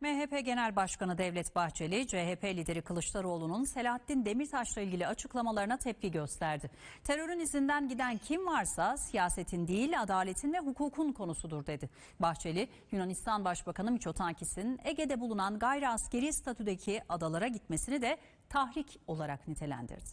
MHP Genel Başkanı Devlet Bahçeli, CHP lideri Kılıçdaroğlu'nun Selahattin Demirtaş'la ilgili açıklamalarına tepki gösterdi. Terörün izinden giden kim varsa siyasetin değil adaletin ve hukukun konusudur dedi. Bahçeli, Yunanistan Başbakanı Miçotakis'in Ege'de bulunan gayri askeri statüdeki adalara gitmesini de tahrik olarak nitelendirdi.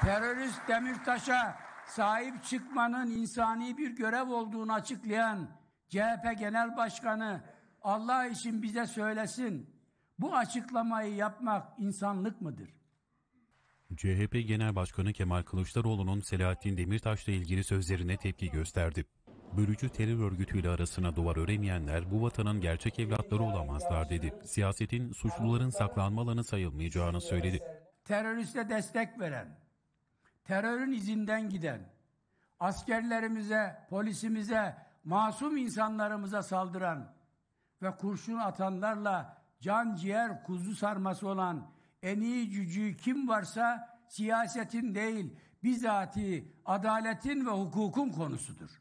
terörist Demirtaş'a sahip çıkmanın insani bir görev olduğunu açıklayan CHP Genel Başkanı Allah için bize söylesin. Bu açıklamayı yapmak insanlık mıdır? CHP Genel Başkanı Kemal Kılıçdaroğlu'nun Selahattin Demirtaş'la ilgili sözlerine tepki gösterdi. Bölücü terör örgütüyle arasına duvar öremeyenler bu vatanın gerçek evlatları olamazlar dedi. Siyasetin suçluların saklanma alanı sayılmayacağını söyledi. Teröriste destek veren, terörün izinden giden, askerlerimize, polisimize, masum insanlarımıza saldıran ve kurşun atanlarla can ciğer kuzu sarması olan en iyi cücüğü kim varsa siyasetin değil bizatihi adaletin ve hukukun konusudur.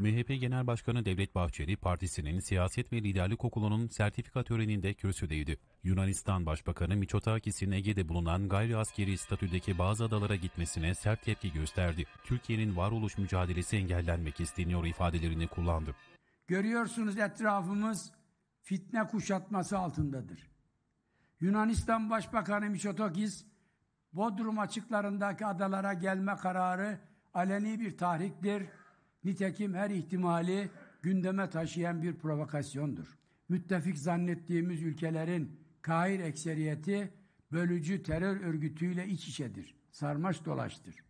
MHP Genel Başkanı Devlet Bahçeli, partisinin siyaset ve liderlik okulunun sertifika töreninde kürsüdeydi. Yunanistan Başbakanı Miçotakis'in Ege'de bulunan gayri askeri statüdeki bazı adalara gitmesine sert tepki gösterdi. Türkiye'nin varoluş mücadelesi engellenmek isteniyor ifadelerini kullandı. Görüyorsunuz etrafımız fitne kuşatması altındadır. Yunanistan Başbakanı Miçotakis, Bodrum açıklarındaki adalara gelme kararı aleni bir tahriktir Nitekim her ihtimali gündeme taşıyan bir provokasyondur. Müttefik zannettiğimiz ülkelerin kahir ekseriyeti bölücü terör örgütüyle iç içedir, sarmaş dolaştır.